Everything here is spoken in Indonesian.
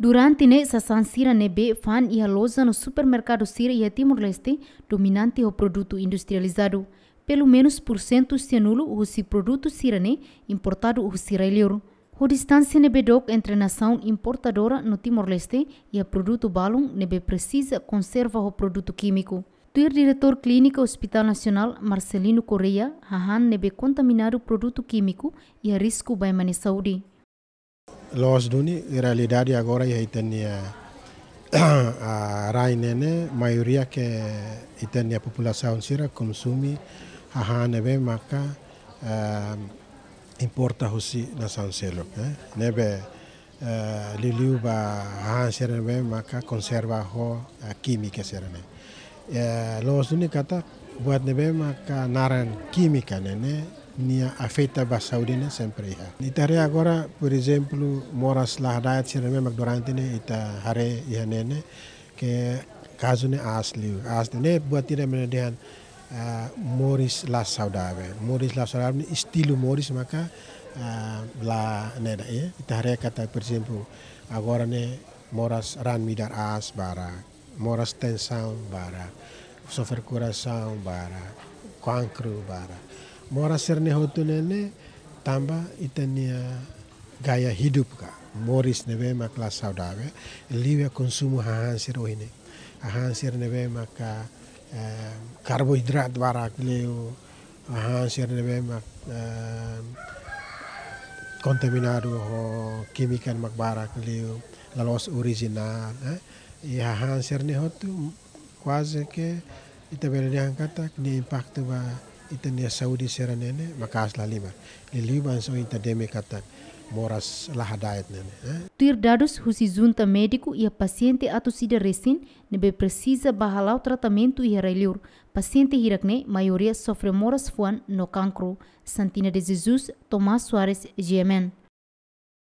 durante sa San nebe, fan a aloja no supermercado Sira e Timor-Leste dominante o produto industrializado. Pelo menos por cento se anula o si produto Sirane importado o Sira O distância nebe doc entre nação importadora no Timor-Leste e a produto balum nebe precisa conserva o produto químico. Tuir diretor clínico Hospital Nacional Marcelino Correia, Hahan nebe contaminado produto químico e a risco baimane saúde. Losduni, en realidad agora ya tenía a Rainene, mayoría maioria que tenía población sira consome a hanebe maca uh, em, importa hosi na São Celo, né? ¿eh? Nebe uh, eh, liliu ba han sira nebe maca conserva ho a eh, química sira ne Uh, Losduni kata buat nebe maca naran química né, nia afeta basaudina sempre Ita re agora por exemplo moras lahdayat sirame magdurantine ita hare iha nene ke kazune asliu asdene buatira menedehan uh, moris la saudave. moris la saudabe istilu moris maka uh, la neda ya ita re kata por exemplo agora ne moras ran midar as bara moras tensão bara sofrer coração bara cancro bara hotu nene tambah itania gaya hidup ka moris nebe makla saudave liwe konsumu hahansir ohine hahansir nebe maka eh, karbohidrat warak leo hahansir nebe mak eh, kontaminado ho kimikan mak barak leo lalos original eh, ya hahansir ne hotu quase ke ita berani angkata ni impact ba itania Saudi sera nene makas lima, liliban so ita deme katan moras lahadait nene eh? tuir husi junta mediku ia pasiente paciente ato sida resin nebe precisa bahalau tratamentu ia reliur paciente hirakne maioria sofre moras fuan no kankru Santina de Jesus tomas Suarez, Jemen.